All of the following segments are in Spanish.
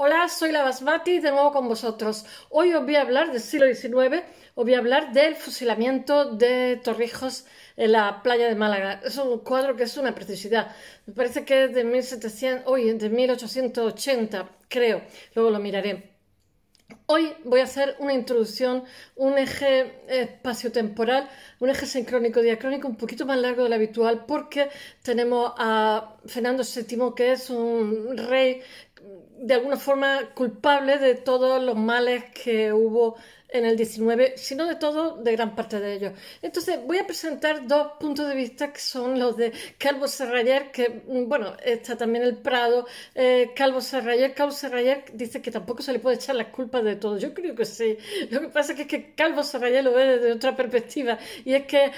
Hola, soy la Basmati de nuevo con vosotros. Hoy os voy a hablar del siglo XIX, os voy a hablar del fusilamiento de Torrijos en la playa de Málaga. Es un cuadro que es una precisidad. Me parece que es de, 1700, hoy, de 1880, creo. Luego lo miraré. Hoy voy a hacer una introducción, un eje espaciotemporal, un eje sincrónico, diacrónico, un poquito más largo de lo habitual, porque tenemos a Fernando VII, que es un rey de alguna forma culpable de todos los males que hubo en el 19, sino de todo, de gran parte de ellos. Entonces, voy a presentar dos puntos de vista que son los de Calvo Serrayer, que, mm, bueno, está también el Prado, eh, Calvo Serrayer. Calvo Serrayer dice que tampoco se le puede echar las culpas de todo. Yo creo que sí. Lo que pasa que, es que Calvo Serrayer lo ve desde otra perspectiva y es que,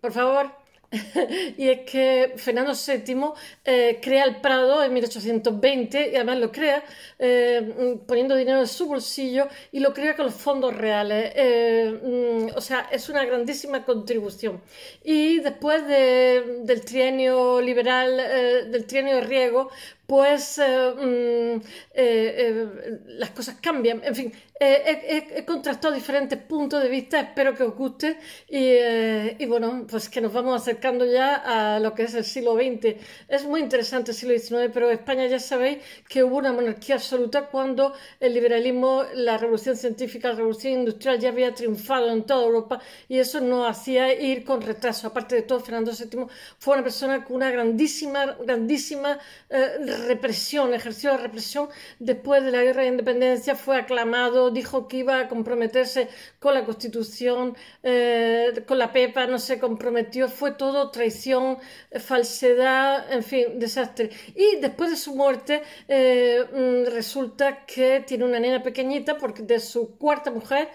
por favor, y es que Fernando VII eh, crea el Prado en 1820 y además lo crea eh, mm, poniendo dinero en su bolsillo y lo crea con los fondos reales. Eh, mm, o sea, es una grandísima contribución. Y después del trienio liberal, del trienio de riego, pues eh, mm, eh, eh, las cosas cambian. En fin, he, contrastado diferentes puntos de vista, espero que os guste y, bueno, pues que nos vamos acercando ya a lo que es el siglo XX. Es muy interesante el siglo XIX, pero España ya sabéis que hubo una monarquía absoluta cuando el liberalismo, la revolución científica, la revolución industrial ya había triunfado en toda Europa y eso nos hacía ir con retraso. Aparte de todo, Fernando VII fue una persona con una grandísima, grandísima eh, represión, ejerció la represión después de la guerra de independencia, fue aclamado, dijo que iba a comprometerse con la constitución, eh, con la PEPA, no se comprometió, fue todo traición, eh, falsedad, en fin, desastre. Y después de su muerte eh, mm, resulta que tiene una nena pequeñita porque de su cuarta mujer,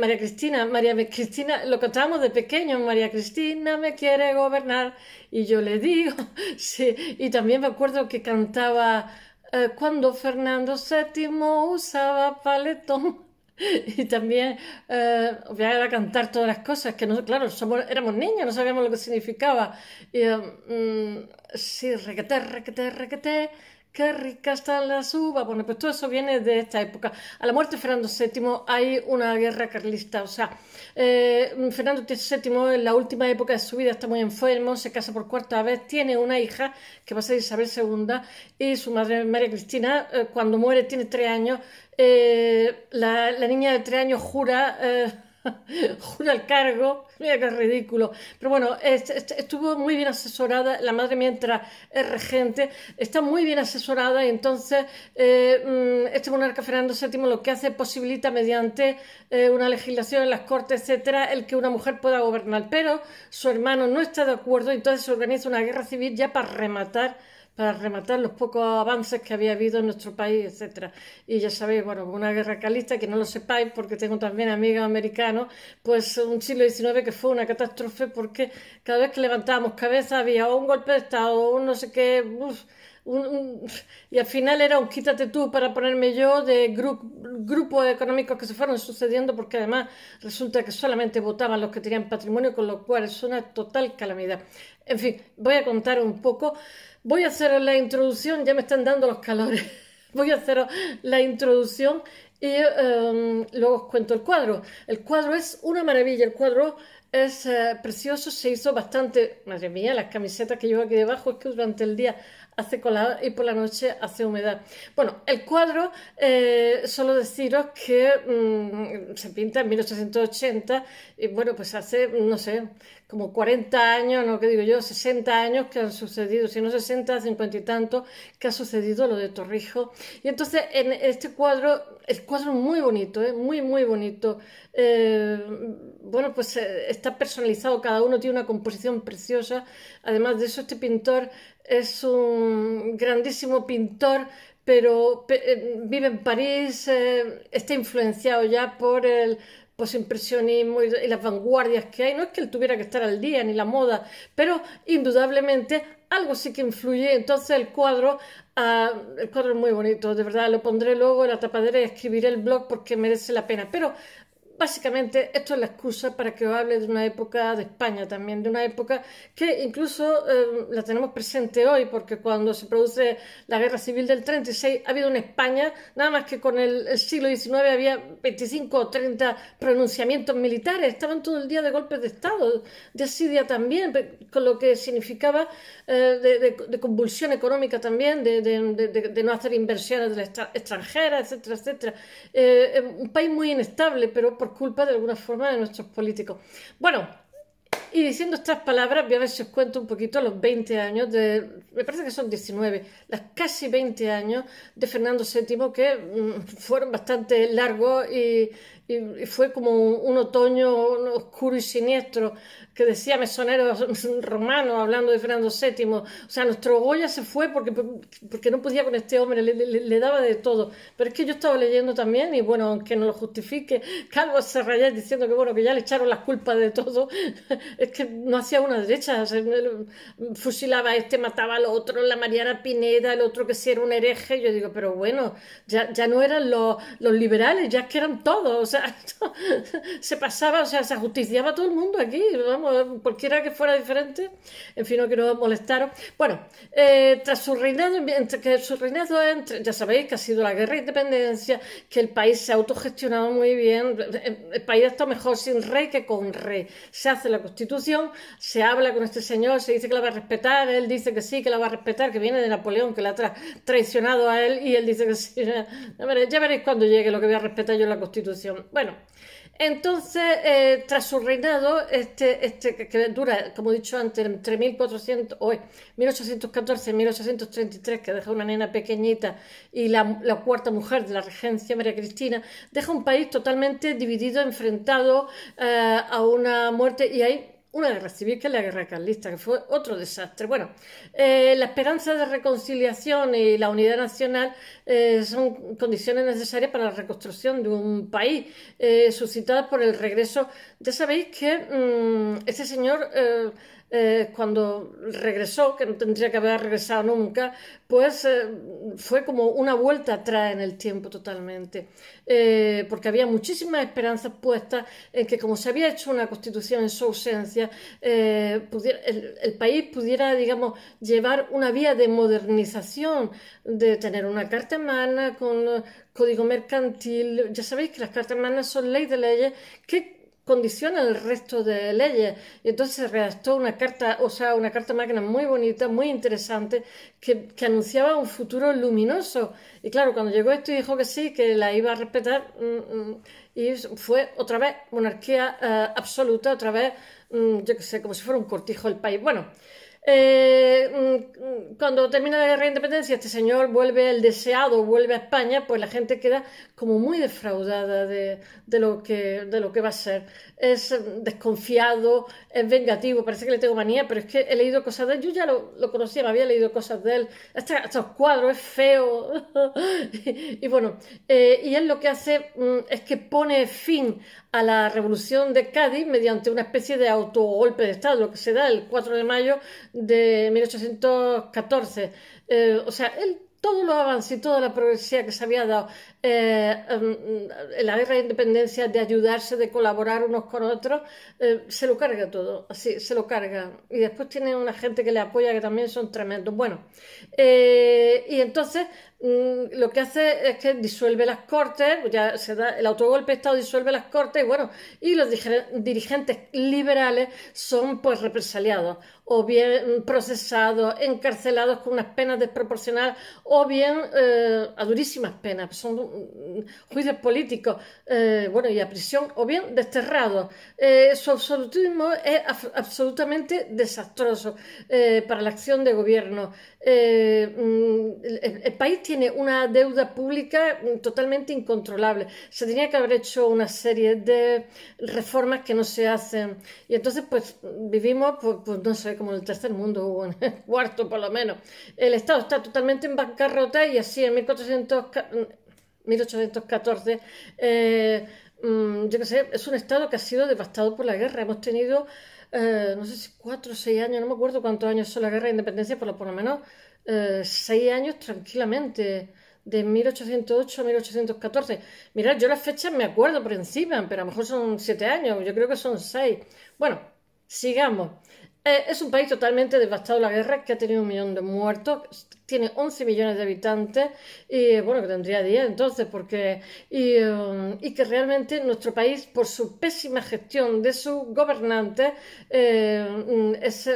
María Cristina, María Cristina, lo contamos de pequeño, María Cristina me quiere gobernar y yo le digo, sí, y también me acuerdo que cantaba eh, cuando Fernando VII usaba paletón. Y también eh, voy a cantar todas las cosas que no claro, somos, éramos niños, no sabíamos lo que significaba. Y, mm, sí, requete, requete, requete, qué rica está la suba! Bueno, pues todo eso viene de esta época. A la muerte de Fernando VII hay una guerra carlista, o sea, eh, Fernando VII en la última época de su vida está muy enfermo, se casa por cuarta vez, tiene una hija que va a ser Isabel II y su madre María Cristina, eh, cuando muere tiene tres años, eh, la, niña de tres años jura jura el cargo, mira que ridículo. Pero bueno, este, este, estuvo muy bien asesorada, la madre mientras es regente, está muy bien asesorada y entonces eh, mm, este monarca Fernando VII lo que hace posibilita mediante eh, una legislación en las cortes, etcétera, el que una mujer pueda gobernar. Pero su hermano no está de acuerdo, entonces se organiza una guerra civil ya para rematar para rematar los pocos avances que había habido en nuestro país, etcétera. Y ya sabéis, bueno, una guerra calista, que no lo sepáis porque tengo también amigos americanos, pues un siglo XIX que fue una catástrofe porque cada vez que levantábamos cabeza había un golpe de Estado, un no sé qué... y al final era un quítate tú para ponerme yo de grupos económicos que se fueron sucediendo porque además resulta que solamente votaban los que tenían patrimonio, con lo cual es una total calamidad. En fin, voy a contar un poco Voy a hacer la introducción, ya me están dando los calores. Voy a hacer la introducción y em, luego os cuento el cuadro. El cuadro es una maravilla, el cuadro es eh, precioso, se hizo bastante, madre mía, las camisetas que llevo aquí debajo es que durante el día hace colada y por la noche hace humedad. Bueno, el cuadro, eh, solo deciros que mm, se pinta en 1880 y bueno, pues hace, no sé, como 40 años, no que digo yo, 60 años que han sucedido, si no 60, 50 y tanto, que ha sucedido lo de Torrijos. Y entonces en este cuadro, el cuadro muy bonito, ¿eh? muy, muy bonito. Eh, bueno, pues eh, está personalizado, cada uno tiene una composición preciosa. Además de eso, este pintor es un grandísimo pintor pero eh, vive en París, está influenciado ya por el pues impresionismo y, las vanguardias que hay. No es que él tuviera que estar al día ni la moda, pero indudablemente algo sí que influye. Entonces el cuadro, ah, el cuadro es muy bonito, de verdad, lo pondré luego en la tapadera y escribiré el blog porque merece la pena. Pero Básicamente, esto es la excusa para que os hable de una época de España también, de una época que incluso em, la tenemos presente hoy, porque cuando se produce la Guerra Civil del 36 ha habido una España, nada más que con el, siglo XIX había 25 o 30 pronunciamientos militares, estaban todo el día de golpes de Estado, de asidia también, con lo que significaba eh, de, convulsión económica también, de, no hacer inversiones extranjeras, etcétera, etcétera. Eh, un país muy inestable, pero por por culpa de alguna forma de nuestros políticos. Bueno, y diciendo estas palabras, voy a ver si os cuento un poquito los 20 años, de, me parece que son 19, las casi 20 años de Fernando VII, que mm, fueron bastante largos y, fue como un otoño oscuro y siniestro que decía mesonero romano hablando de Fernando VII. O sea, nuestro Goya se fue porque, porque no podía con este hombre, le, daba de todo. Pero es que yo estaba leyendo también, y bueno, aunque no lo justifique, Calvo Serrayal diciendo que bueno, que ya le echaron las culpas de todo, es que no hacía una derecha. fusilaba a este, mataba al otro, la Mariana Pineda, el otro que sí era un hereje. Yo digo, pero bueno, ya, ya no eran los, los liberales, ya es que eran todos. O sea, se pasaba, o sea, se ajusticiaba todo el mundo aquí, vamos cualquiera que fuera diferente, en fin, no quiero molestaros. Bueno, eh, tras su reinado, entre que su reinado, ya sabéis que ha sido la guerra de independencia, que el país se ha autogestionado muy bien, eh, el, país está mejor sin rey que con rey. Se hace la constitución, se habla con este señor, se dice que la va a respetar, él dice que sí, que la va a respetar, que viene de Napoleón, que la ha traicionado a él y él dice que sí. Ya veréis, ya veréis cuando llegue lo que voy a respetar yo en la constitución. Bueno. Entonces, eh, tras su reinado, este, este que, dura, como he dicho antes, entre 1814 y 1833, que deja una nena pequeñita y la, cuarta mujer de la regencia, María Cristina, deja un país totalmente dividido, enfrentado eh, a una muerte y hay una guerra civil que es la guerra carlista, que fue otro desastre. Bueno, eh, la esperanza de reconciliación y la unidad nacional eh, son condiciones necesarias para la reconstrucción de un país, eh, por el regreso. Ya sabéis que mm, ese señor eh, eh, cuando regresó, que no tendría que haber regresado nunca, pues eh, fue como una vuelta atrás en el tiempo totalmente, eh, porque había muchísimas esperanzas puestas en que como se había hecho una constitución en su ausencia, el, país pudiera, digamos, llevar una vía de modernización, de tener una carta magna con código mercantil. Ya sabéis que las cartas hermanas son ley de leyes que condiciona el resto de leyes. Y entonces se redactó una carta, o sea, una carta máquina muy bonita, muy interesante, que, anunciaba un futuro luminoso. Y claro, cuando llegó esto dijo que sí, que la iba a respetar, mm, mm, y fue otra vez monarquía eh, absoluta, otra vez, mm, yo qué sé, como si fuera un cortijo del país. Bueno. Eh, mm, mm, cuando termina la guerra de independencia, este señor vuelve el deseado, vuelve a España, pues la gente queda como muy defraudada de, lo, que, de lo que va a ser. Es eh, desconfiado, es vengativo, parece que le tengo manía, pero es que he leído cosas de él, yo ya lo, conocía, había leído cosas de él, este, estos cuadros, es feo. y, bueno, eh, y él lo que hace mm, es que pone fin a la revolución de Cádiz mediante una especie de autogolpe de Estado, lo que se da el 4 de mayo de 1814. Eh, o sea, él, todo lo avance y toda la progresía que se había dado eh, em, la guerra de independencia, de ayudarse, de colaborar unos con otros, eh, se lo carga todo, así, se lo carga. Y después tiene una gente que le apoya que también son tremendos. Bueno, eh, y entonces mm, lo que hace es que disuelve las cortes, ya se da el autogolpe de Estado disuelve las cortes y bueno, y los dirigentes liberales son pues represaliados o bien procesados, encarcelados con unas penas desproporcionadas o bien eh, a durísimas penas, son Mm, juicios políticos eh, bueno, y a prisión o bien desterrados. Eh, su absolutismo es absolutamente desastroso eh, para la acción de gobierno. Mm, el, país tiene una deuda pública mm, totalmente incontrolable. Se tenía que haber hecho una serie de reformas que no se hacen. Y entonces, pues vivimos, pues, pues, no sé, como en el tercer mundo o en el cuarto por lo menos. El Estado está totalmente en bancarrota y así en 1400 1814, eh, mm, yo qué sé, es un estado que ha sido devastado por la guerra. Hemos tenido, eh, no sé si cuatro o seis años, no me acuerdo cuántos años son la guerra de independencia, pero por lo menos eh, seis años tranquilamente, de 1808 a 1814. Mirad, yo las fechas me acuerdo por encima, pero a lo mejor son siete años, yo creo que son seis. Bueno, sigamos. es un país totalmente devastado la guerra, que ha tenido un millón de muertos, tiene 11 millones de habitantes y bueno, que tendría 10 entonces, porque um, y, que realmente nuestro país, por su pésima gestión de sus gobernantes, eh, es,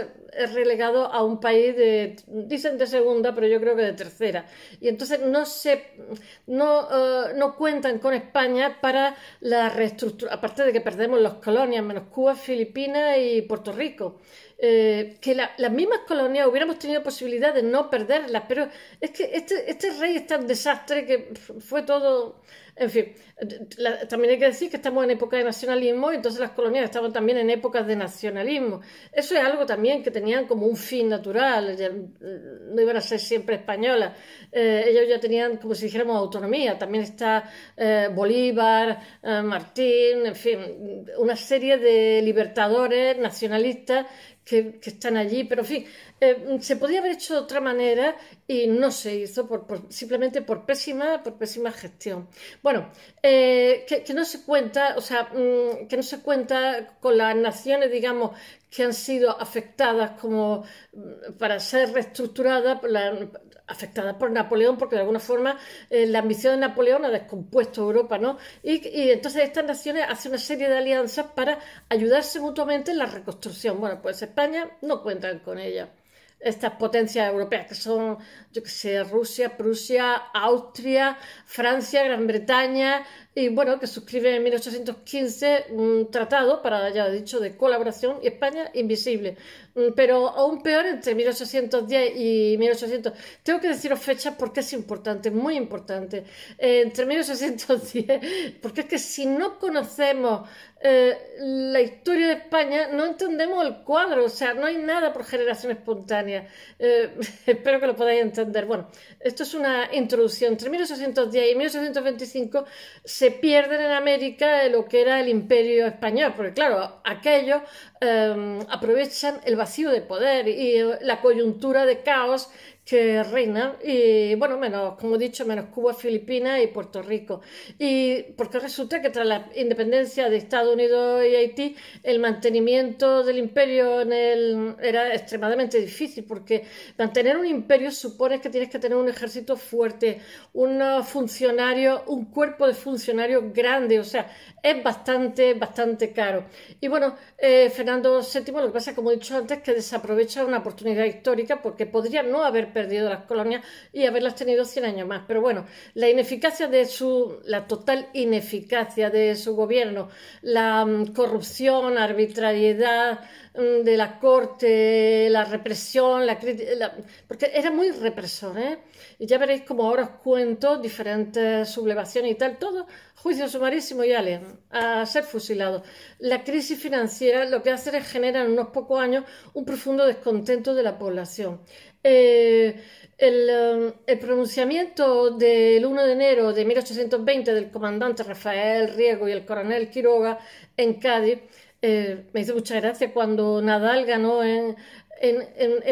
relegado a un país de, dicen de segunda, pero yo creo que de tercera. Y entonces no se, no, eh, no cuentan con España para la reestructura, aparte de que perdemos las colonias, menos Cuba, Filipinas y Puerto Rico. Eh, que las mismas colonias hubiéramos tenido posibilidad de no perder pero es que este, este rey es tan desastre que fue todo en fin, también hay que decir que estamos en época de nacionalismo y entonces las colonias estaban también en épocas de nacionalismo. Eso es algo también que tenían como un fin natural, eh, no iban a ser siempre españolas. Eh, ellos ya tenían, como si dijéramos, autonomía. También está eh, Bolívar, Martín, en fin, una serie de libertadores nacionalistas que, están allí, pero en fin, se podía haber hecho de otra manera y no se hizo simplemente por pésima, por pésima gestión. Bueno, eh, que, no se cuenta, o sea, mm, que no se cuenta con las naciones, digamos, que han sido afectadas como mm, para ser reestructuradas, afectadas por Napoleón, porque de alguna forma eh, la ambición de Napoleón ha descompuesto Europa, ¿no? Y, entonces estas naciones hacen una serie de alianzas para ayudarse mutuamente en la reconstrucción. Bueno, pues España no cuenta con ella estas potencias europeas que son, yo que sé, Rusia, Prusia, Austria, Francia, Gran Bretaña, y bueno, que suscribe en 1815 un tratado para, ya dicho, de colaboración y España invisible. Mm, pero aún peor entre 1810 y 1800. Tengo que deciros fechas porque es importante, muy importante. Eh, entre 1810, porque es que si no conocemos eh, la historia de España, no entendemos el cuadro, o sea, no hay nada por generación espontánea. Eh, espero que lo podáis entender. Bueno, esto es una introducción. Entre 1810 y 1825 se pierden en América lo que era el imperio español, porque claro, aquellos em, aprovechan el vacío de poder y la coyuntura de caos que reina, y bueno, menos, como he dicho, menos Cuba, Filipinas y Puerto Rico. Y porque resulta que tras la independencia de Estados Unidos y Haití, el mantenimiento del imperio en él era extremadamente difícil, porque mantener un imperio supone que tienes que tener un ejército fuerte, un funcionario un cuerpo de funcionarios grande, o sea, es bastante, bastante caro. Y bueno, eh, Fernando VII, lo que pasa, como he dicho antes, que desaprovecha una oportunidad histórica porque podría no haber perdido las colonias y haberlas tenido 100 años más. Pero bueno, la ineficacia de su, la total ineficacia de su gobierno, la mm, corrupción, arbitrariedad mm, de la corte, la represión, la, porque era muy represor, ¿eh? Y ya veréis como ahora os cuento diferentes sublevaciones y tal, todo juicio sumarísimo y ale, a ser fusilado. La crisis financiera lo que hace es generar en unos pocos años un profundo descontento de la población. Eh, um, el, pronunciamiento del 1 de enero de 1820 del comandante Rafael Riego y el coronel Quiroga en Cádiz eh, me hizo mucha gracia cuando Nadal ganó en,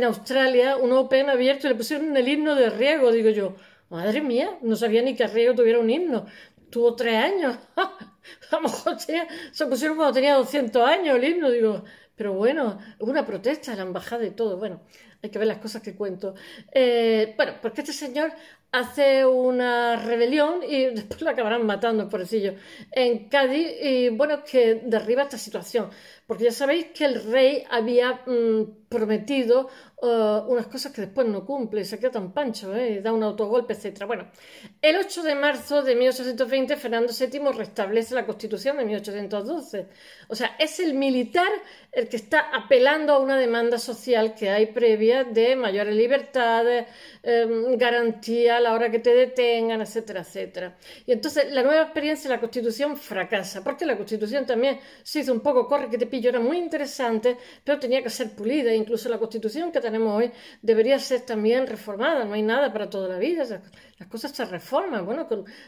Australia un Open abierto y le pusieron el himno de Riego. Digo yo, madre mía, no sabía ni que Riego tuviera un himno. Tuvo tres años. A lo mejor tenía, se pusieron cuando tenía 200 años el himno. Digo, pero bueno, una protesta, la embajada y todo. Bueno, hay que ver las cosas que cuento. Eh, bueno, porque este señor hace una rebelión y después lo acabarán matando, pobrecillo, en Cádiz y bueno, que derriba esta situación porque ya sabéis que el rey había mm, prometido eh, unas cosas que después no cumple, se queda tan pancho, eh, da un autogolpe, etc. Bueno, el 8 de marzo de 1820 Fernando VII restablece la constitución de 1812. O sea, es el militar el que está apelando a una demanda social que hay previa de mayores libertades, em, garantía a la hora que te detengan, etcétera, etcétera. Y entonces la nueva experiencia de la constitución fracasa, porque la constitución también se hizo un poco corre que te pilla yo era muy interesante, pero tenía que ser pulida. Incluso la constitución que tenemos hoy debería ser también reformada. No hay nada para toda la vida. Las cosas se reforman. Bueno,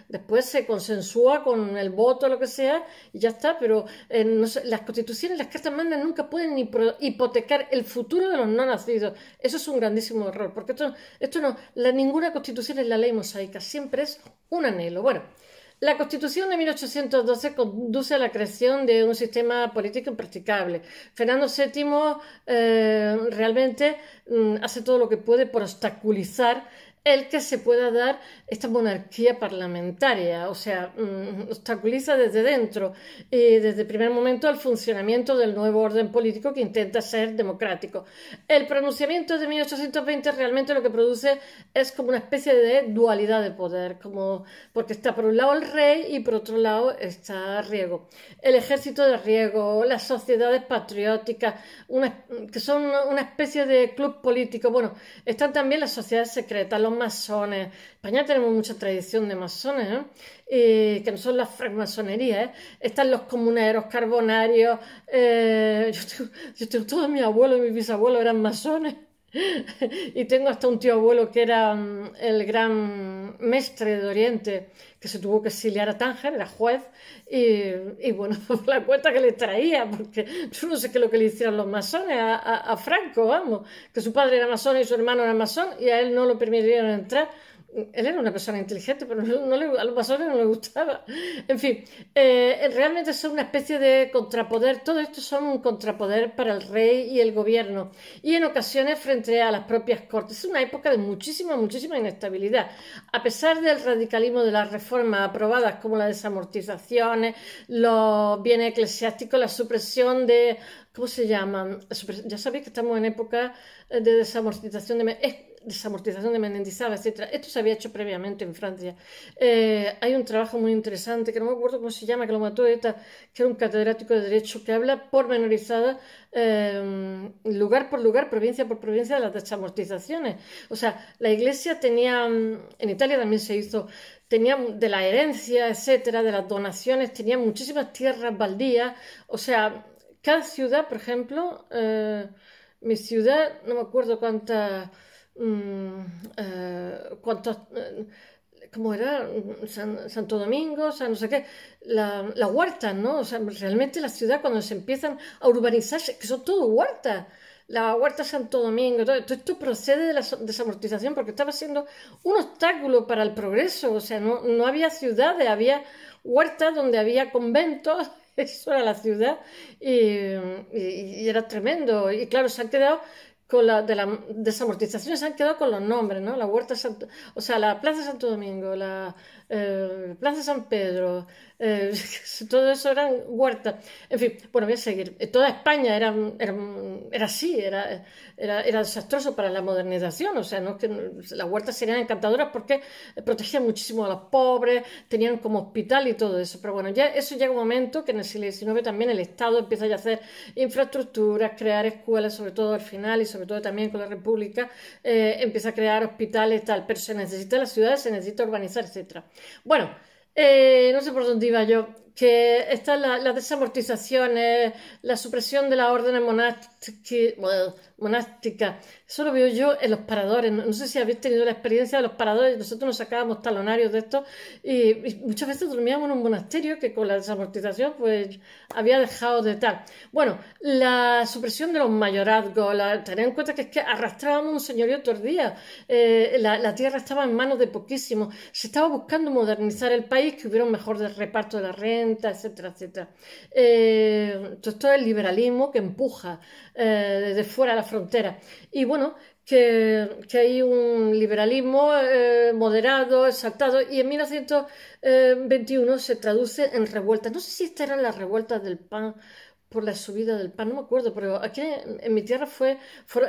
después se consensúa con el voto, lo que sea, y ya está. Pero eh, las constituciones, las cartas mandan, nunca pueden hipotecar el futuro de los no nacidos. Eso es un grandísimo error, porque esto, esto no, la, ninguna constitución es la ley mosaica. Siempre es un anhelo. Bueno. La Constitución de 1812 conduce a la creación de un sistema político impracticable. Fernando VII eh, realmente mm, hace todo lo que puede por obstaculizar el que se pueda dar esta monarquía parlamentaria, o sea, mm, obstaculiza desde dentro y desde el primer momento el funcionamiento del nuevo orden político que intenta ser democrático. El pronunciamiento de 1820 realmente lo que produce es como una especie de dualidad de poder, como porque está por un lado el rey y por otro lado está Riego. El ejército de Riego, las sociedades patrióticas, que son una especie de club político. Bueno, están también las sociedades secretas, masones. España tenemos mucha tradición de masones, ¿eh? Eh, que no son las francmasonerías. ¿eh? Están los comuneros, carbonarios. Eh, yo tengo, todos mis abuelos y mis bisabuelos eran masones. y tengo hasta un tío abuelo que era mm, el gran mestre de Oriente, que se tuvo que exiliar a Tánger, era juez, y, y bueno, la cuenta que le traía, porque yo no sé qué es lo que le hicieron los masones a, a Franco, vamos, que su padre era masón y su hermano era masón, y a él no lo permitieron entrar él era una persona inteligente, pero no, le, a los masones no le gustaba. En fin, eh, realmente son una especie de contrapoder. Todo esto son un contrapoder para el rey y el gobierno. Y en ocasiones frente a las propias cortes. Es una época de muchísima, muchísima inestabilidad. A pesar del radicalismo de las reformas aprobadas, como las desamortizaciones, los bienes eclesiásticos, la supresión de. ¿Cómo se llaman? Ya sabéis que estamos en época eh, de desamortización de desamortización de Menendizaba, etc. Esto se había hecho previamente en Francia. Eh, hay un trabajo muy interesante, que no me acuerdo cómo se llama, que lo mató ETA, que era un catedrático de Derecho, que habla pormenorizada, eh, lugar por lugar, provincia por provincia, de las desamortizaciones. O sea, la Iglesia tenía, en Italia también se hizo, tenía de la herencia, etcétera, de las donaciones, tenía muchísimas tierras baldías. O sea, cada ciudad, por ejemplo, eh, mi ciudad, no me acuerdo cuántas Mm, eh, cuántos, eh, ¿cómo era? Mm, San, Santo Domingo, o sea no sé qué, la, la, huerta, ¿no? O sea, realmente la ciudad cuando se empiezan a urbanizarse, que son todo huertas, la huerta Santo Domingo, todo, esto procede de la desamortización porque estaba siendo un obstáculo para el progreso, o sea, no, no había ciudades, había huertas donde había conventos, eso era la ciudad y, y era tremendo. Y claro, se han quedado con la, de la desamortizaciones se han quedado con los nombres, ¿no? La Huerta, Santo, o sea, la Plaza Santo Domingo, la eh, Plaza San Pedro, eh, todo eso eran huertas. En fin, bueno, voy a seguir. Eh, toda España era, así, era, desastroso para la modernización. O sea, no que las huertas serían encantadoras porque protegían muchísimo a los pobres, tenían como hospital y todo eso. Pero bueno, ya eso llega un momento que en el siglo XIX también el Estado empieza a hacer infraestructuras, crear escuelas, sobre todo al final y sobre todo también con la República, eh, empieza a crear hospitales, tal. Pero se necesita la ciudad se necesita urbanizar, etcétera. Bueno, eh, no sé por dónde iba yo que están la, las desamortizaciones, la supresión de las órdenes monásticas. Eso lo veo yo en los paradores. No, sé si habéis tenido la experiencia de los paradores. Nosotros nos sacábamos talonarios de esto y, muchas veces dormíamos en un monasterio que con la desamortización pues había dejado de estar Bueno, la supresión de los mayorazgos, la, tener en cuenta que es que arrastrábamos un señorío todo día. Eh, la, la tierra estaba en manos de poquísimos. Se estaba buscando modernizar el país, que hubiera un mejor reparto de la renta etcétera, etcétera. Eh, esto es el liberalismo que empuja eh, desde fuera a la frontera Y bueno, que, hay un liberalismo eh, moderado, exaltado, y en 1921 eh, se traduce en revueltas. No sé si estas eran las revueltas del PAN por la subida del pan, no me acuerdo, pero aquí en, mi tierra fue,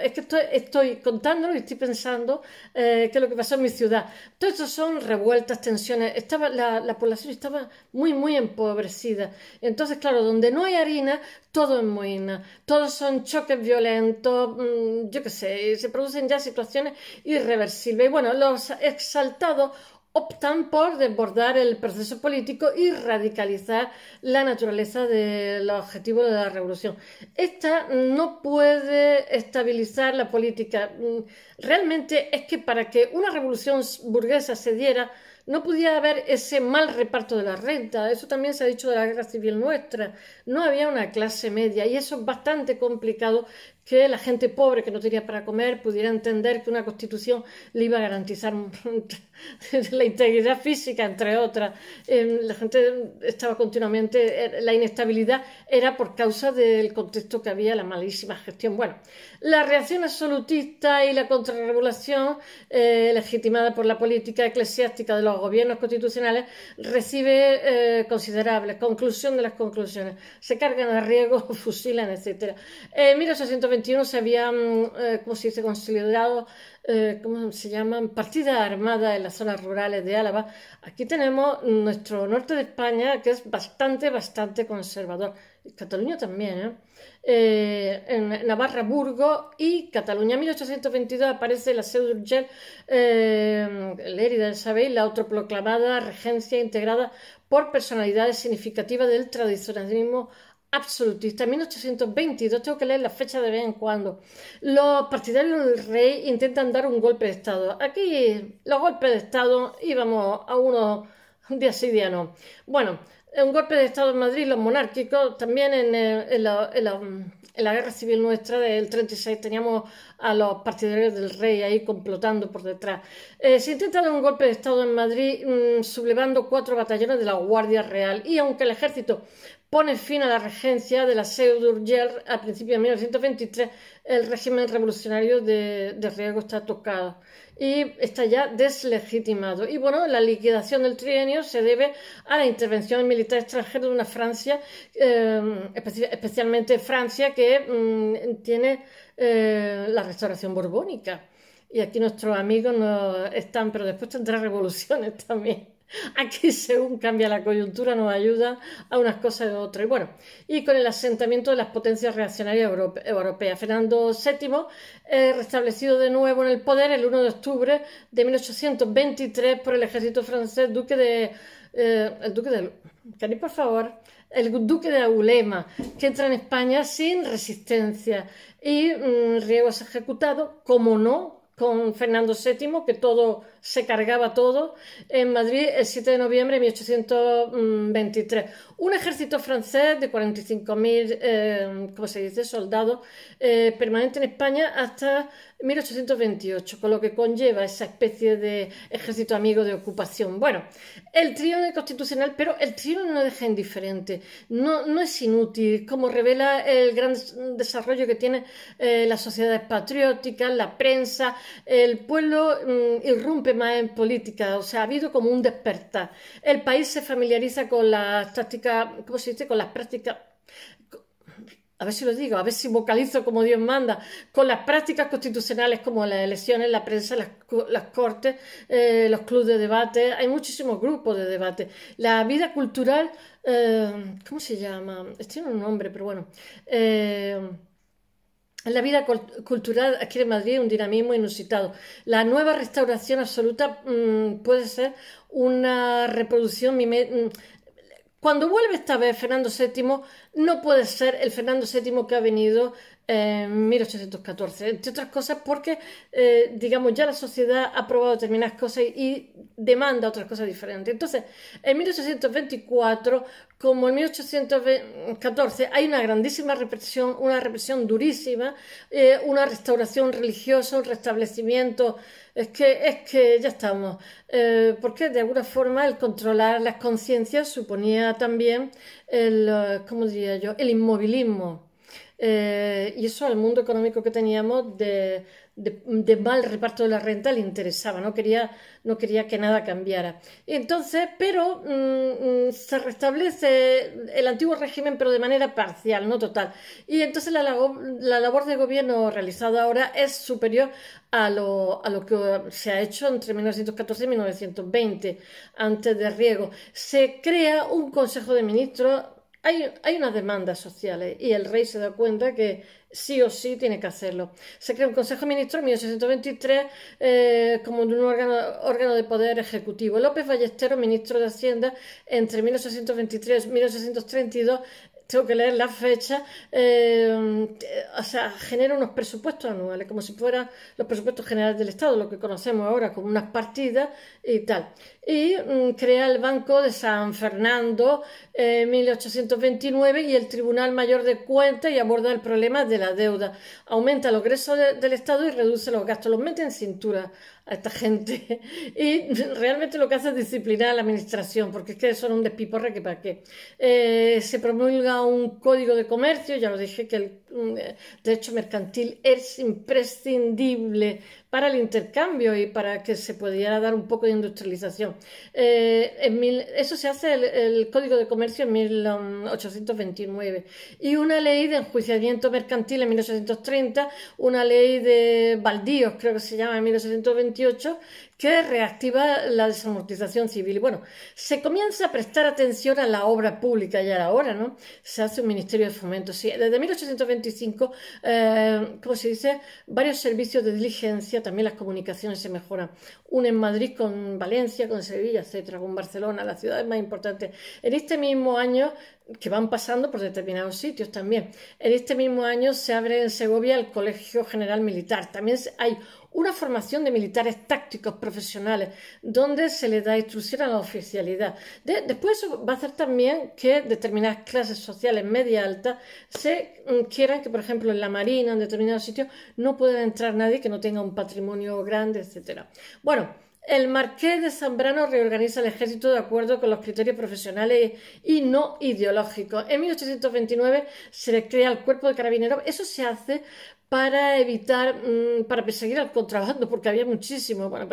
es que estoy, contándolo y estoy pensando eh, qué es lo que pasó en mi ciudad. Todo eso son revueltas, tensiones, estaba, la, población estaba muy, muy empobrecida. Entonces, claro, donde no hay harina, todo es moina, todos son choques violentos, mm, yo qué sé, se producen ya situaciones irreversibles. Y bueno, los exaltados optan por desbordar el proceso político y radicalizar la naturaleza del objetivo de la revolución. Esta no puede estabilizar la política. Mm, realmente es que para que una revolución burguesa se diera, no podía haber ese mal reparto de la renta. Eso también se ha dicho de la guerra civil nuestra. No había una clase media y eso es bastante complicado que la gente pobre que no tenía para comer pudiera entender que una constitución le iba a garantizar la integridad física, entre otras. Em, la gente estaba continuamente, er, la inestabilidad era por causa del contexto que había, la malísima gestión. Bueno, la reacción absolutista y la contrarregulación eh, legitimada por la política eclesiástica de los gobiernos constitucionales recibe eh, considerables conclusión de las conclusiones. Se cargan a riego, fusilan, etc. Eh, en 1821 se habían, mm, eh, como se dice, considerado ¿cómo se llaman? Partidas armadas en las zonas rurales de Álava. Aquí tenemos nuestro norte de España, que es bastante, bastante conservador. Cataluña también, ¿eh? Eh, en Navarra, Burgo y Cataluña. En 1822 aparece la Seu eh, Lérida, Isabel, la autoproclamada regencia integrada por personalidades significativas del tradicionalismo absolutista. En 1822, tengo que leer la fecha de vez en cuando, los partidarios del rey intentan dar un golpe de Estado. Aquí los golpes de Estado íbamos a uno de así día no. Bueno, un golpe de Estado en Madrid, los monárquicos, también eh, en, la, guerra civil nuestra del 36 teníamos a los partidarios del rey ahí complotando por detrás. Eh, se intenta un golpe de Estado en Madrid mm, sublevando cuatro batallones de la Guardia Real y aunque el ejército pone fin a la regencia de la Seudurger a principios de 1923, el régimen revolucionario de, Riego está tocado y está ya deslegitimado. Y bueno, la liquidación del trienio se debe a la intervención militar extranjera de una Francia, em, especialmente Francia, que mm, tiene eh, la restauración borbónica. Y aquí nuestros amigos no están, pero después tendrá revoluciones también. Aquí según cambia la coyuntura nos ayuda a unas cosas y a otras. Y bueno, y con el asentamiento de las potencias reaccionarias europeas. Fernando VII, eh, restablecido de nuevo en el poder el 1 de octubre de 1823 por el ejército francés, duque de... Eh, el duque de... Cari, por favor? el duque de Aulema, que entra en España sin resistencia. Y mmm, Riego es ejecutado, como no, con Fernando VII, que todo se cargaba todo, en Madrid el 7 de noviembre de 1823. Un ejército francés de 45.000, eh, se dice?, soldados eh, permanente en España hasta 1828, con lo que conlleva esa especie de ejército amigo de ocupación. Bueno, el trío es constitucional, pero el trío no deja indiferente, no, no es inútil, como revela el gran desarrollo que tiene eh, las sociedades patrióticas, la prensa, el pueblo mm, irrumpe más en política, o sea, ha habido como un despertar. El país se familiariza con las prácticas, ¿cómo se dice? Con las prácticas a ver si lo digo, a ver si vocalizo como Dios manda, con las prácticas constitucionales como las elecciones, la prensa, las, cortes, eh, los clubes de debate, hay muchísimos grupos de debate. La vida cultural, eh, ¿cómo se llama? Este tiene un nombre, pero bueno. Eh, la vida cultural adquiere en Madrid un dinamismo inusitado. La nueva restauración absoluta mm, puede ser una reproducción mm, cuando vuelve esta vez Fernando VII, no puede ser el Fernando VII que ha venido eh, en 1814, entre otras cosas porque, eh, digamos, ya la sociedad ha probado determinadas cosas y demanda otras cosas diferentes. Entonces, en 1824, como en 1814, hay una grandísima represión, una represión durísima, eh, una restauración religiosa, un restablecimiento. Es que, es que ya estamos, porque de alguna forma el controlar las conciencias suponía también el, ¿cómo diría yo?, el inmovilismo eh, y eso al mundo económico que teníamos de, mal reparto de la renta le interesaba, no quería, no quería que nada cambiara. Entonces, pero mm, mm, se restablece el antiguo régimen, pero de manera parcial, no total. Y entonces la, la labor de gobierno realizada ahora es superior a lo, a lo que se ha hecho entre 1914 y 1920, antes de Riego. Se crea un Consejo de Ministros hay, hay unas demandas sociales y el rey se da cuenta que sí o sí tiene que hacerlo. Se crea un Consejo eh, de Ministros en 1823 como un órgano, órgano, de poder ejecutivo. López Ballesteros, ministro de Hacienda, entre 1823 y 1832, tengo que leer la fecha, eh, o sea, genera unos presupuestos anuales, como si fueran los presupuestos generales del Estado, lo que conocemos ahora como unas partidas y tal. Y mm, crea el Banco de San Fernando eh, en 1829 y el Tribunal Mayor de Cuentas y aborda el problema de la deuda. Aumenta los ingresos del Estado y reduce los gastos, los mete en cintura a esta gente. Y realmente lo que hace es disciplinar a la administración, porque es que son un despiporre que para qué. Eh, se promulga un código de comercio, ya lo dije que el Mm, eh, derecho mercantil es imprescindible para el intercambio y para que se pudiera dar un poco de industrialización. Eh, eso se hace el, el, Código de Comercio en 1829 um, y una ley de enjuiciamiento mercantil en 1830, una ley de baldíos creo que se llama en 1828 que reactiva la desamortización civil. Bueno, se comienza a prestar atención a la obra pública ya ahora, ¿no? Se hace un Ministerio de Fomento. Sí, desde 1825, eh, como se dice, varios servicios de diligencia, también las comunicaciones se mejoran. Una en Madrid con Valencia, con Sevilla, etcétera, con Barcelona, las ciudades más importantes. En este mismo año que van pasando por determinados sitios también. En este mismo año se abre en Segovia el Colegio General Militar. También hay una formación de militares tácticos profesionales, donde se le da instrucción a la oficialidad. después eso va a hacer también que determinadas clases sociales media alta se mm, quieran que, por ejemplo, en la marina, en determinados sitios, no pueda entrar nadie que no tenga un patrimonio grande, etcétera. Bueno, el marqués de Zambrano reorganiza el ejército de acuerdo con los criterios profesionales y no ideológicos. En 1829 se le crea el cuerpo de carabineros. Eso se hace para evitar, mm, para perseguir al contrabando, porque había muchísimo, bueno,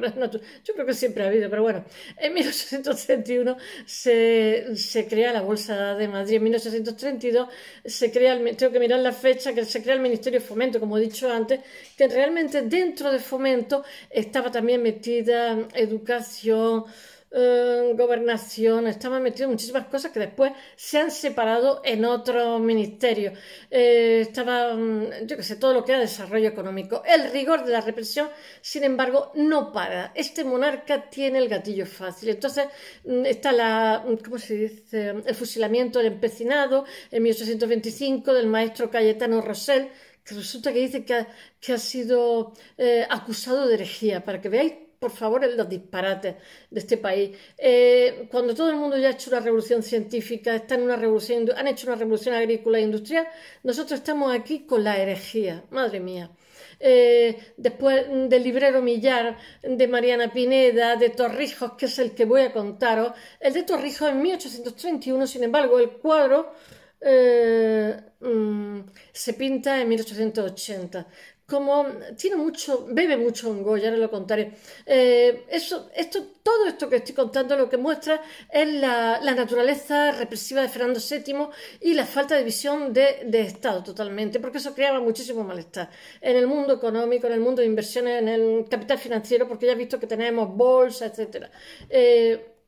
yo creo que siempre ha habido, pero bueno, en 1831 se, crea la Bolsa de Madrid, en 1832 se crea, el, tengo que mirar la fecha, que se crea el Ministerio de Fomento, como he dicho antes, que realmente dentro de Fomento estaba también metida educación, Mm, gobernación, estaba metido muchísimas cosas que después se han separado en otro ministerio eh, estaba, mm, yo qué sé, todo lo que era desarrollo económico. El rigor de la represión, sin embargo, no para. Este monarca tiene el gatillo fácil. Entonces mm, está la, ¿cómo se dice? El fusilamiento del empecinado en 1825 del maestro Cayetano Rosell, que resulta que dice que ha, que ha sido eh, acusado de herejía, para que veáis por favor, los disparates de este país. Eh, cuando todo el mundo ya ha hecho una revolución científica, está en una han hecho una revolución agrícola e industrial, nosotros estamos aquí con la herejía, madre mía. Eh, después del Librero Millar, de Mariana Pineda, de Torrijos, que es el que voy a contaros. El de Torrijos en 1831, sin embargo, el cuadro eh, mm, se pinta en 1880 como tiene mucho, bebe mucho en Goya, no lo contaré. Eh, eso, esto, todo esto que estoy contando lo que muestra es la, naturaleza represiva de Fernando VII y la falta de visión de, Estado totalmente, porque eso creaba muchísimo malestar en el mundo económico, en el mundo de inversiones, en el capital financiero, porque ya he visto que tenemos bolsa, etc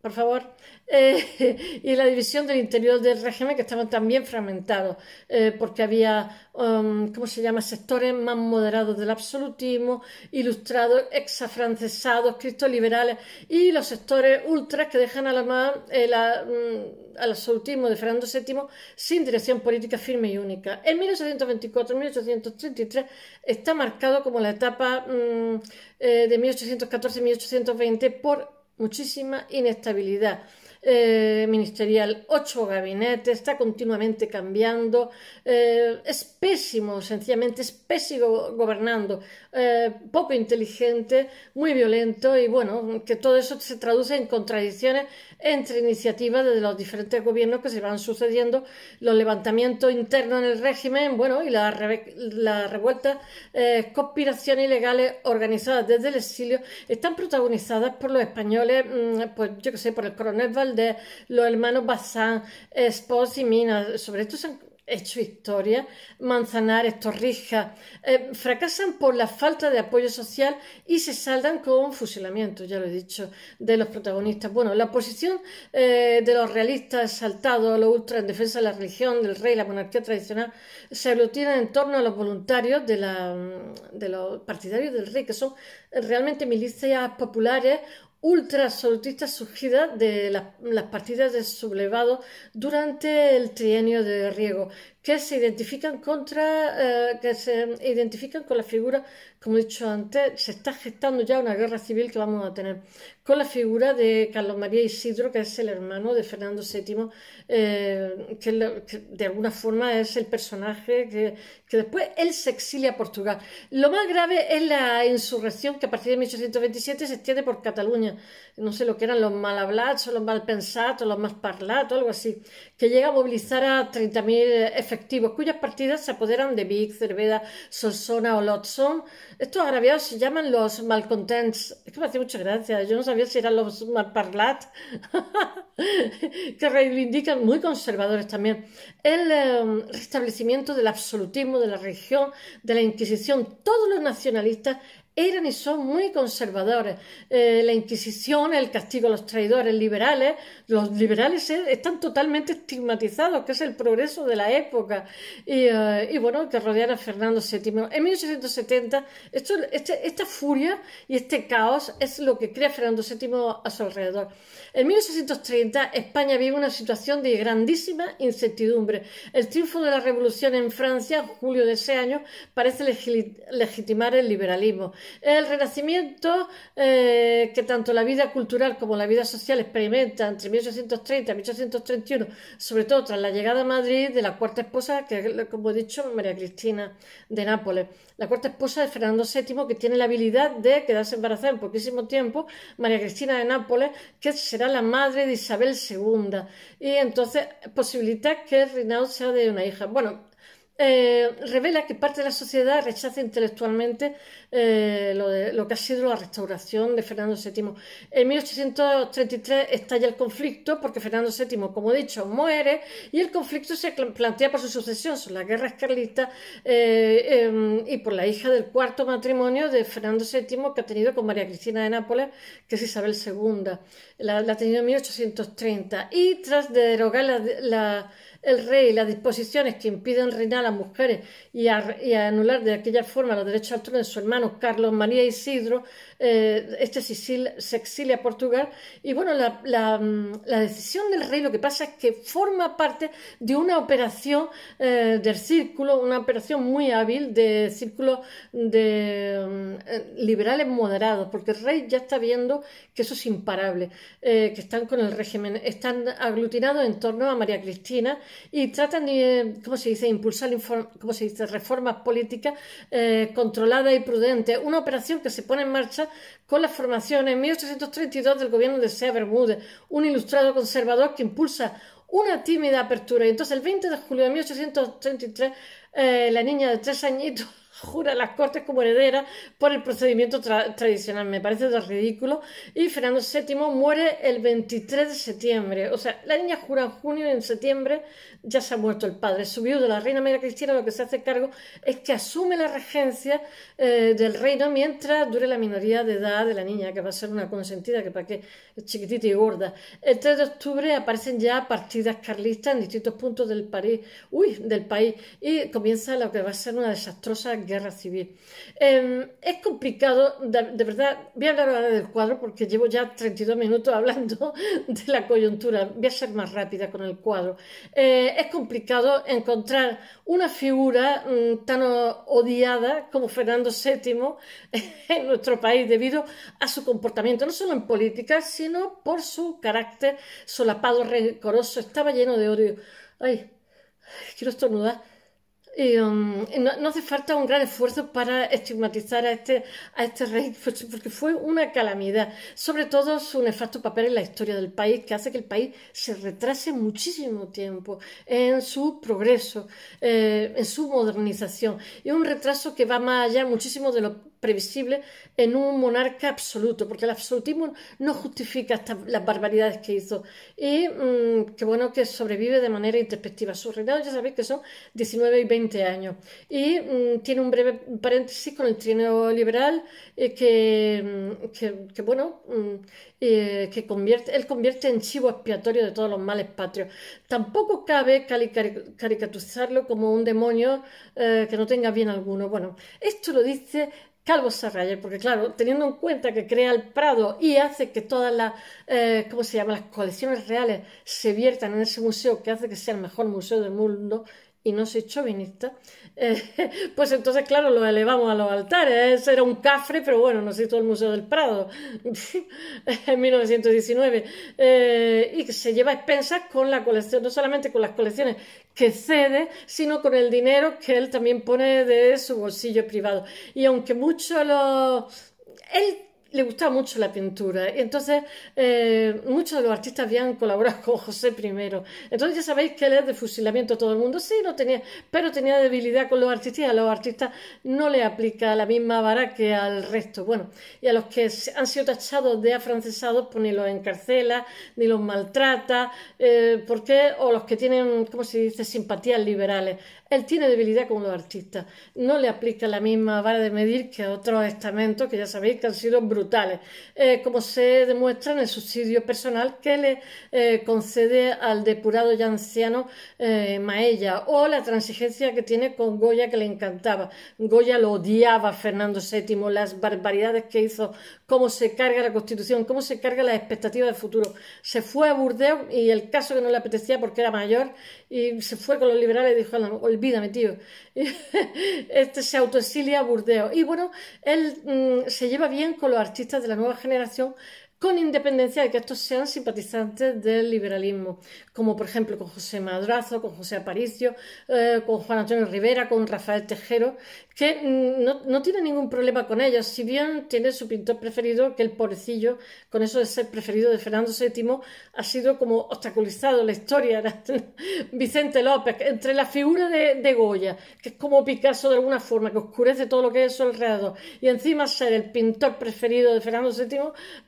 por favor, eh, y la división del interior del régimen que estaban también fragmentados, eh, porque había, um, ¿cómo se llama?, sectores más moderados del absolutismo, ilustrados, exafrancesados, cristoliberales, y los sectores ultras que dejan a la mano el, eh, mm, al absolutismo de Fernando VII sin dirección política firme y única. En 1824-1833 está marcado como la etapa mm, de 1814-1820 por muchísima inestabilidad. Eh, ministerial, ocho gabinetes, está continuamente cambiando, eh, es pésimo, sencillamente es pésimo gobernando, eh, poco inteligente, muy violento y bueno, que todo eso se traduce en contradicciones entre iniciativas de los diferentes gobiernos que se van sucediendo, los levantamientos internos en el régimen, bueno, y las la revuelta, eh, conspiraciones ilegales organizadas desde el exilio, están protagonizadas por los españoles, mm, pues yo que sé, por el coronel Valdés, los hermanos Bazán, Espos y Minas. Sobre esto se han hecho historia, Manzanares, Torrijas, eh, fracasan por la falta de apoyo social y se saldan con fusilamiento, ya lo he dicho, de los protagonistas. Bueno, la posición eh, de los realistas saltados, los ultra en defensa de la religión, del rey, la monarquía tradicional, se aglutina en torno a los voluntarios de mm, los partidarios del rey, que son realmente milicias populares ultra absolutista surgida de las partidas de sublevados durante el trienio de Riego, que se identifican contra, eh, que se identifican con la figura, como he dicho antes, se está gestando ya una guerra civil que vamos a tener, con la figura de Carlos María Isidro, que es el hermano de Fernando VII, eh, que, que, de alguna forma es el personaje que, que después él se exilia a Portugal. Lo más grave es la insurrección que a partir de 1827 se extiende por Cataluña no sé lo que eran los mal hablados, los mal pensados, los malparlados algo así, que llega a movilizar a 30.000 efectivos, cuyas partidas se apoderan de Big, Cerveda, Solsona o Lotson. Estos agraviados se llaman los malcontents. Es que me hace mucha gracia, yo no sabía si eran los malparlados que reivindican, muy conservadores también, el em, restablecimiento del absolutismo de la religión, de la Inquisición, todos los nacionalistas eran y son muy conservadores. Eh, la Inquisición, el castigo a los traidores liberales, los liberales eh, están totalmente estigmatizados, que es el progreso de la época. Y, eh, bueno, que rodean a Fernando VII. En 1870, este, esta furia y este caos es lo que crea Fernando VII a su alrededor. En 1830, España vive una situación de grandísima incertidumbre. El triunfo de la revolución en Francia, en julio de ese año, parece legitimar el liberalismo. El renacimiento, eh, que tanto la vida cultural como la vida social experimenta entre 1830 y 1831, sobre todo tras la llegada a Madrid de la cuarta esposa, que como he dicho, María Cristina de Nápoles. La cuarta esposa de Fernando VII, que tiene la habilidad de quedarse embarazada en poquísimo tiempo, María Cristina de Nápoles, que será la madre de Isabel II. Y entonces posibilita que el sea de una hija. Bueno, eh, revela que parte de la sociedad rechaza intelectualmente eh, lo, que ha sido la restauración de Fernando VII. En 1833 estalla el conflicto porque Fernando VII, como he dicho, muere y el conflicto se plantea por su sucesión, son las guerras carlistas eh, em, y por la hija del cuarto matrimonio de Fernando VII que ha tenido con María Cristina de Nápoles, que es Isabel II. La, ha tenido en 1830 y tras derogar la el rey las disposiciones que impiden reinar a las mujeres y, a, anular de aquella forma los derechos al trono de su hermano Carlos María Isidro, eh, este se exilia a Portugal. Y bueno, la, decisión del rey lo que pasa es que forma parte de una operación eh, del círculo, una operación muy hábil de círculos de eh, liberales moderados, porque el rey ya está viendo que eso es imparable, que están con el régimen, están aglutinados en torno a María Cristina y tratan de, ¿cómo se dice?, impulsar reformas políticas eh, controladas y prudentes. Una operación que se pone en marcha con la formación en 1832 del gobierno de Sea un ilustrado conservador que impulsa una tímida apertura. Y entonces el 20 de julio de 1833, eh, la niña de tres añitos jura las Cortes como heredera por el procedimiento tradicional. Me parece ridículo. Y Fernando VII muere el 23 de septiembre. O sea, la niña jura en junio y en septiembre ya se ha muerto el padre. Su viudo, la reina María Cristina, lo que se hace cargo es que asume la regencia eh, del reino mientras dure la minoría de edad de la niña, que va a ser una consentida, que para qué es chiquitita y gorda. El 3 de octubre aparecen ya partidas carlistas en distintos puntos del, país, uy, del país y comienza lo que va a ser una desastrosa guerra civil. Em, es complicado, de, verdad, voy a hablar ahora del cuadro porque llevo ya 32 minutos hablando de la coyuntura, voy a ser más rápida con el cuadro. Eh, es complicado encontrar una figura mm, tan odiada como Fernando VII en nuestro país debido a su comportamiento, no solo en política, sino por su carácter solapado, recoroso, estaba lleno de odio. Ay, quiero estornudar. Eh, em, no, hace falta un gran esfuerzo para estigmatizar a este, a este rey, pues, porque fue una calamidad. Sobre todo su nefasto papel en la historia del país, que hace que el país se retrase muchísimo tiempo en su progreso, eh, en su modernización. Y un retraso que va más allá muchísimo de lo previsible en un monarca absoluto, porque el absolutismo no justifica las barbaridades que hizo. Y mm, que bueno que sobrevive de manera introspectiva. su reinado ya sabéis que son 19 y 20 años. Y mm, tiene un breve paréntesis con el trineo liberal eh, mm, que, que, bueno, eh, que convierte, él convierte en chivo expiatorio de todos los males patrios. Tampoco cabe caricaturizarlo como un demonio eh, que no tenga bien alguno. Bueno, esto lo dice Calvo Sarrayer, porque claro, teniendo en cuenta que crea el Prado y hace que todas las, eh, se llama?, las colecciones reales se viertan en ese museo que hace que sea el mejor museo del mundo, y no soy chauvinista, eh, pues entonces, claro, lo elevamos a los altares. Era un cafre, pero bueno, no sé, todo el Museo del Prado en 1919. Eh, y se lleva expensas con la colección, no solamente con las colecciones que cede, sino con el dinero que él también pone de su bolsillo privado. Y aunque mucho lo... Él le gustaba mucho la pintura. y Entonces, eh, muchos de los artistas habían colaborado con José I. Entonces, ya sabéis que él es de fusilamiento todo el mundo. Sí, no tenía, pero tenía debilidad con los artistas a los artistas no le aplica la misma vara que al resto. Bueno, y a los que han sido tachados de afrancesados, pues ni los encarcela, ni los maltrata, eh, porque, o los que tienen, ¿cómo se dice?, simpatías liberales él tiene debilidad como los artistas. No le aplica la misma vara de medir que a otros estamentos que ya sabéis que han sido brutales, eh, como se demuestra en el subsidio personal que le eh, concede al depurado ya anciano eh, Maella, o la transigencia que tiene con Goya que le encantaba. Goya lo odiaba Fernando VII, las barbaridades que hizo, cómo se carga la Constitución, cómo se carga las expectativas del futuro. Se fue a Burdeos y el caso que no le apetecía porque era mayor y se fue con los liberales y dijo, olvídame, tío. Este se autoexilia a Burdeos. Y bueno, él mm, se lleva bien con los artistas de la nueva generación, con independencia de que estos sean simpatizantes del liberalismo como por ejemplo con José Madrazo, con José Aparicio, eh, con Juan Antonio Rivera, con Rafael Tejero, que mm, no, tiene ningún problema con ellos, si bien tiene su pintor preferido, que el pobrecillo, con eso de ser preferido de Fernando VII, ha sido como obstaculizado la historia, Vicente López, entre la figura de, Goya, que es como Picasso de alguna forma, que oscurece todo lo que es su alrededor, y encima ser el pintor preferido de Fernando VII,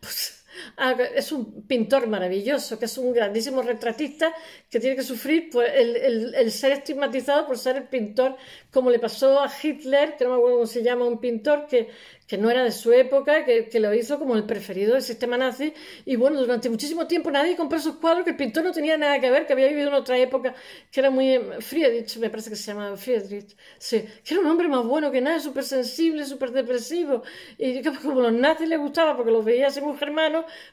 pues Ah, es un pintor maravilloso, que es un grandísimo retratista que tiene que sufrir el, el, ser estigmatizado por ser el pintor, como le pasó a Hitler, que no me acuerdo cómo se llama, un pintor que, que no era de su época, que, lo hizo como el preferido del sistema nazi. Y bueno, durante muchísimo tiempo nadie compró sus cuadros, que el pintor no tenía nada que ver, que había vivido en otra época, que era muy... Eh, Friedrich, me parece que se llamaba Friedrich, sí, que era un hombre más bueno que nada, súper sensible, súper depresivo. Y como los nazis les gustaba porque los veía así muy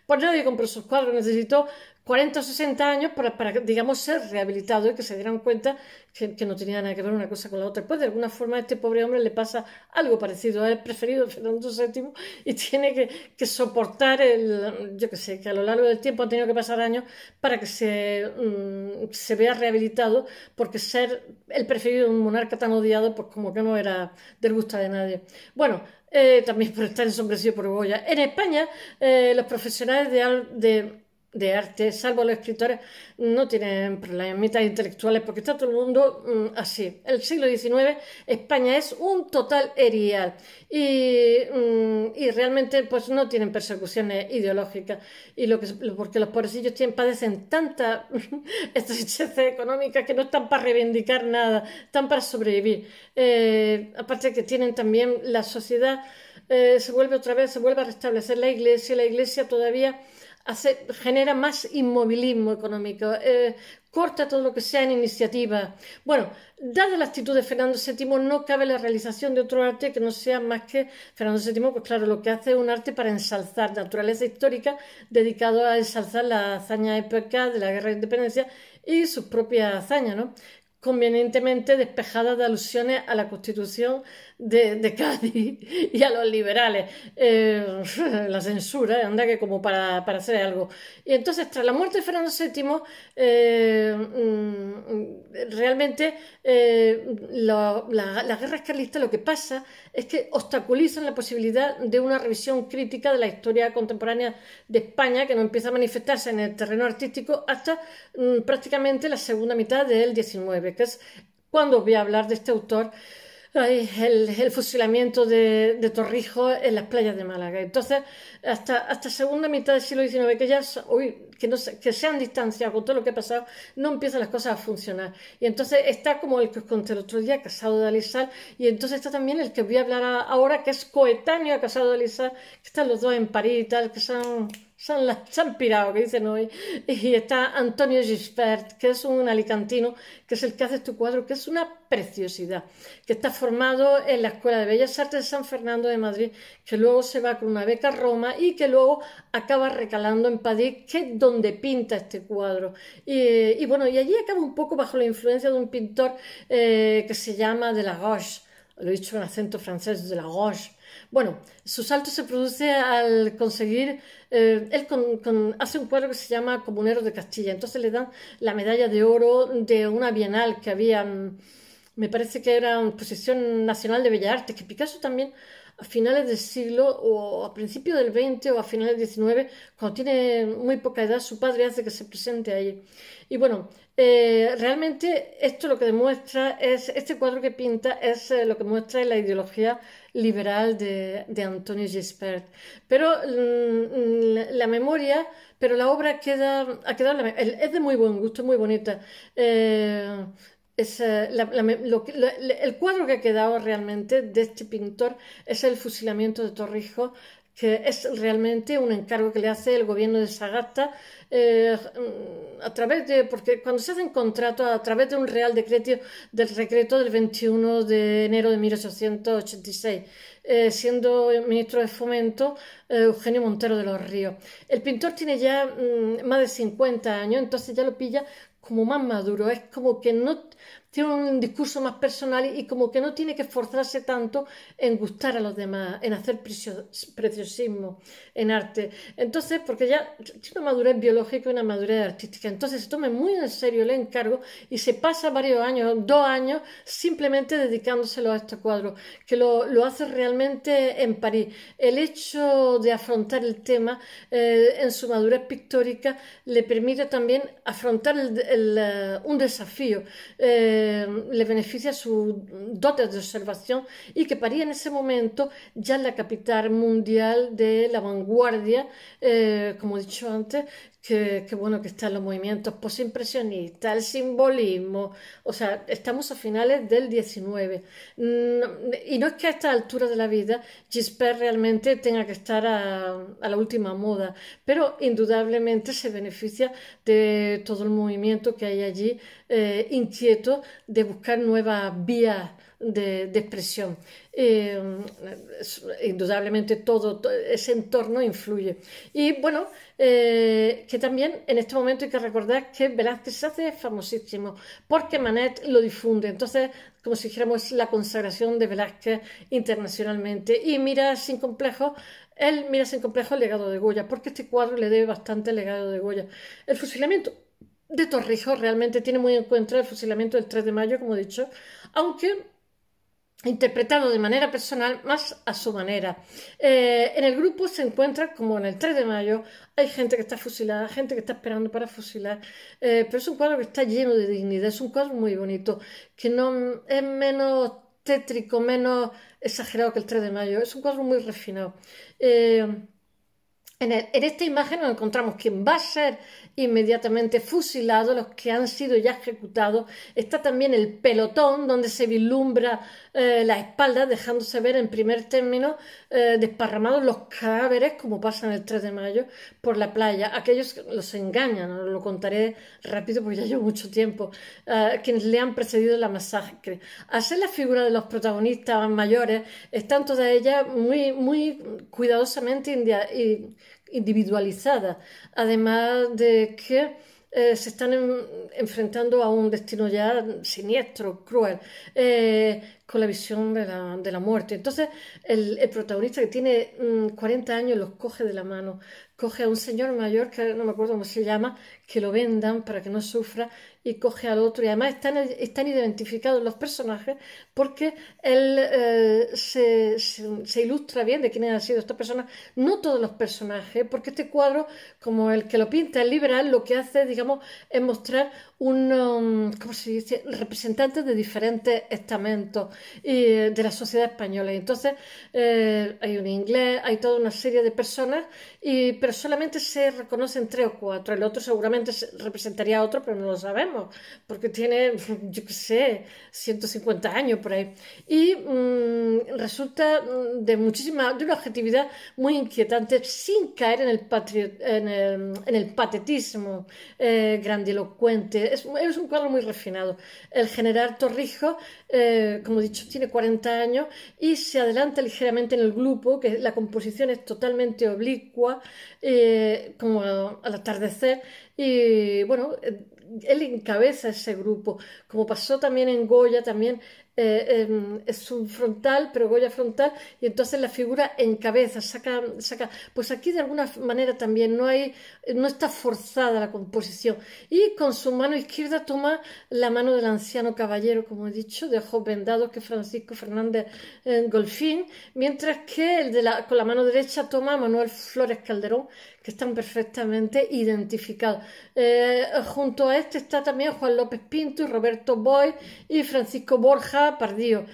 pues nadie compró sus cuadros, necesitó 40 o 60 años para, digamos, ser rehabilitado y que se dieran cuenta que, no tenía nada que ver una cosa con la otra. Pues de alguna forma a este pobre hombre le pasa algo parecido. Es preferido Fernando VII y tiene que, soportar, el, yo que sé, que a lo largo del tiempo ha tenido que pasar años para que se, mm, se vea rehabilitado, porque ser el preferido de un monarca tan odiado, pues como que no era del gusto de nadie. Bueno, eh, también por estar ensombrecido por Goya. En España, eh, los profesionales de, de de arte, salvo los escritores, no tienen problemitas intelectuales porque está todo el mundo mm, así. El siglo XIX, España es un total erial mm, y, realmente pues no tienen persecuciones ideológicas y lo que, porque los pobrecillos tienen, padecen tanta estrechez económica que no están para reivindicar nada, están para sobrevivir. Eh, aparte que tienen también la sociedad, eh, se vuelve otra vez, se vuelve a restablecer la iglesia, la iglesia todavía hace, genera más inmovilismo económico, eh, corta todo lo que sea en iniciativa. Bueno, dada la actitud de Fernando VII, no cabe la realización de otro arte que no sea más que Fernando VII, pues claro, lo que hace es un arte para ensalzar naturaleza histórica, dedicado a ensalzar las hazaña épica de la Guerra de Independencia y sus propias hazañas, ¿no? convenientemente despejada de alusiones a la Constitución, de, Cádiz y a los liberales. Eh, la censura, eh, anda que como para, hacer algo. Y entonces, tras la muerte de Fernando VII, eh, mm, realmente la, la, las guerras carlistas lo que pasa es que obstaculizan la posibilidad de una revisión crítica de la historia contemporánea de España, que no empieza a manifestarse en el terreno artístico hasta mm, prácticamente la segunda mitad del XIX, que es cuando voy a hablar de este autor el, fusilamiento de, de, Torrijos en las playas de Málaga. Entonces, hasta, hasta segunda mitad del siglo XIX, que ya, hoy que, no, que se han distanciado con todo lo que ha pasado, no empiezan las cosas a funcionar. Y entonces está como el que os conté el otro día, Casado de Alisal, y entonces está también el que voy a hablar ahora, que es coetáneo a Casado de Alisal, que están los dos en París y tal, que son... Se han, pirado, que dicen hoy. Y está Antonio Gispert, que es un alicantino, que es el que hace este cuadro, que es una preciosidad, que está formado en la Escuela de Bellas Artes de San Fernando de Madrid, que luego se va con una beca a Roma y que luego acaba recalando en París, que es donde pinta este cuadro. Y, bueno, y allí acaba un poco bajo la influencia de un pintor eh, que se llama Roche, lo he dicho en acento francés, de Roche. Bueno, su salto se produce al conseguir, eh, él hace un cuadro que se llama Comunero de Castilla, entonces le dan la medalla de oro de una bienal que habían mm, me parece que era una exposición nacional de Bellas Artes, que Picasso también a finales del siglo o a principios del 20 o a finales del 19, cuando tiene muy poca edad, su padre hace que se presente ahí. Y bueno, eh, realmente esto lo que demuestra es, este cuadro que pinta es eh, lo que muestra la ideología liberal de, Antonio Gispert. Pero mm, la, memoria, pero la obra queda, ha quedado, es de muy buen gusto, muy bonita. Eh, eh, el cuadro que ha quedado realmente de este pintor es el fusilamiento de Torrijos, que es realmente un encargo que le hace el gobierno de Sagasta eh, a través de, porque cuando se hacen contrato a través de un real decreto del decreto del 21 de enero de 1886, eh, siendo ministro de Fomento Eugenio Montero de los Ríos. El pintor tiene ya mm, más de 50 años, entonces ya lo pilla como más maduro, es como que no, tiene un discurso más personal y como que no tiene que esforzarse tanto en gustar a los demás, en hacer preciosismo en arte. Entonces, porque ya tiene una madurez biológica y una madurez artística. Entonces se toma muy en serio el encargo y se pasa varios años, dos años, simplemente dedicándoselo a este cuadro que lo, hace realmente en París. El hecho de afrontar el tema eh, en su madurez pictórica le permite también afrontar eh, un desafío. Eh, eh, le beneficia su dote de observación y que paría en ese momento ya la capital mundial de la vanguardia, eh, como he dicho antes, que, bueno que están los movimientos posimpresionistas, el simbolismo, o sea, estamos a finales del 19. Mm, y no es que a esta altura de la vida Gisper realmente tenga que estar a, la última moda, pero indudablemente se beneficia de todo el movimiento que hay allí, eh, inquieto de buscar nuevas vías de, expresión. Eh, indudablemente todo, ese entorno influye. Y bueno, eh, que también en este momento hay que recordar que Velázquez hace famosísimo porque Manet lo difunde. Entonces, como si dijéramos, la consagración de Velázquez internacionalmente. Y mira sin complejo él mira sin complejo el legado de Goya, porque este cuadro le debe bastante el legado de Goya. El fusilamiento de Torrijos realmente tiene muy en cuenta el fusilamiento del 3 de mayo, como he dicho, aunque interpretado de manera personal, más a su manera. Eh, en el grupo se encuentra, como en el 3 de mayo, hay gente que está fusilada, gente que está esperando para fusilar, eh, pero es un cuadro que está lleno de dignidad, es un cuadro muy bonito, que no es menos tétrico, menos exagerado que el 3 de mayo, es un cuadro muy refinado. Eh, en, en, esta imagen nos encontramos quien va a ser inmediatamente fusilados, los que han sido ya ejecutados. Está también el pelotón, donde se vislumbra eh, la espalda, dejándose ver en primer término eh, desparramados los cadáveres, como pasa en el 3 de mayo, por la playa. Aquellos los engañan, lo contaré rápido porque ya llevo mucho tiempo, eh, quienes le han precedido la masacre. A ser la figura de los protagonistas mayores, están todas ellas muy, muy cuidadosamente y individualizada, además de que eh, se están enfrentando a un destino ya siniestro, cruel, eh, con la visión de la, muerte. Entonces, el, protagonista que tiene 40 mm, años los coge de la mano, coge a un señor mayor, que no me acuerdo cómo se llama, que lo vendan para que no sufra y coge al otro. Y además están, están identificados los personajes porque él eh, se, ilustra bien de quiénes han sido estas personas. No todos los personajes, porque este cuadro, como el que lo pinta el liberal, lo que hace, digamos, es mostrar un um, representante de diferentes estamentos de la sociedad española. entonces eh, hay un inglés, hay toda una serie de personas, pero solamente se reconocen tres o cuatro. El otro seguramente representaría a otro, pero no lo sabemos, porque tiene, yo qué sé, 150 años por ahí. Y mm, resulta mm, de muchísima, de una objetividad muy inquietante, sin caer en el, patetismo eh, grandilocuente es, un cuadro muy refinado. El general Torrijos, eh, como he dicho, tiene 40 años y se adelanta ligeramente en el grupo, que la composición es totalmente oblicua, eh, como al atardecer, y bueno, eh, él encabeza ese grupo, como pasó también en Goya, también eh, em, es un frontal, pero Goya frontal, y entonces la figura encabeza, saca, saca. Pues aquí de alguna manera también no hay, no está forzada la composición. Y con su mano izquierda toma la mano del anciano caballero, como he dicho, de ojos vendados, que Francisco Fernández eh, Golfín, mientras que el de la, con la mano derecha toma Manuel Flores Calderón, que están perfectamente identificados. Eh, junto a este está también Juan López Pinto y Roberto Boy y Francisco Borja perdido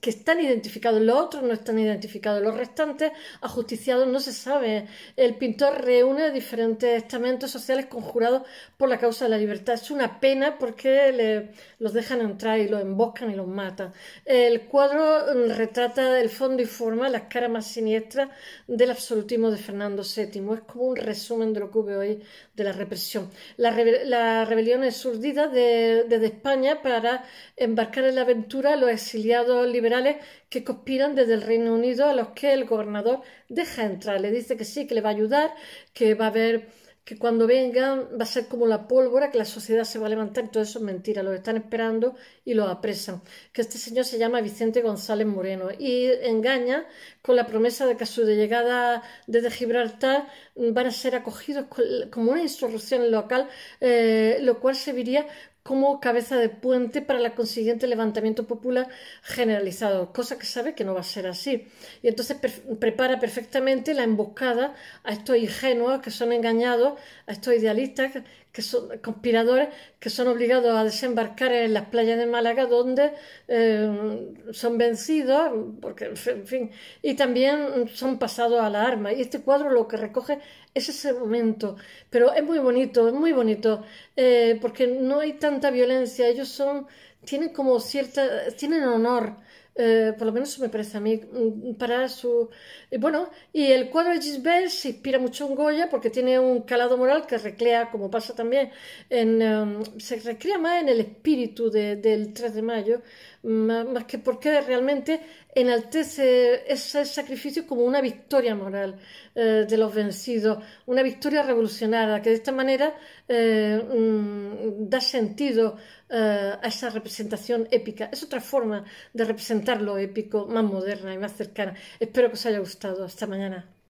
que están identificados, los otros no están identificados, los restantes ajusticiados no se sabe. El pintor reúne diferentes estamentos sociales conjurados por la causa de la libertad. Es una pena porque los dejan entrar y los emboscan y los matan. El cuadro mm, retrata el fondo y forma las caras más siniestras del absolutismo de Fernando VII. Es como un resumen de lo que hubo hoy de la represión. La, la rebeliones surdidas desde de España para embarcar en la aventura a los exiliados liberales que conspiran desde el Reino Unido a los que el gobernador deja entrar. Le dice que sí, que le va a ayudar, que va a haber que cuando vengan va a ser como la pólvora, que la sociedad se va a levantar, todo eso es mentira, los están esperando y los apresan. Que este señor se llama Vicente González Moreno y engaña con la promesa de que a su llegada desde Gibraltar van a ser acogidos como una insurrección local, eh, lo cual serviría como cabeza de puente para la consiguiente levantamiento popular generalizado, cosa que sabe que no va a ser así. Y entonces prepara perfectamente la emboscada a estos ingenuos que son engañados, a estos idealistas que son conspiradores que son obligados a desembarcar en las playas de Málaga donde eh, son vencidos, porque en fin, y también son pasados a la arma. Y este cuadro lo que recoge es ese momento, pero es muy bonito, es muy bonito, eh, porque no hay tanta violencia, ellos son, tienen como cierta, tienen honor eh, por lo menos me parece a mí, mm, para su... bueno, y el cuadro de Gisbert se inspira mucho en Goya porque tiene un calado moral que recrea, como pasa también, en, em, se recrea más en el espíritu del 3 de mayo, más, que porque realmente enaltece ese sacrificio como una victoria moral eh, de los vencidos, una victoria revolucionaria que de esta manera eh, mm, da sentido eh, a esa representación épica. Es otra forma de representar lo épico más moderna y más cercana. Espero que os haya gustado. Hasta mañana.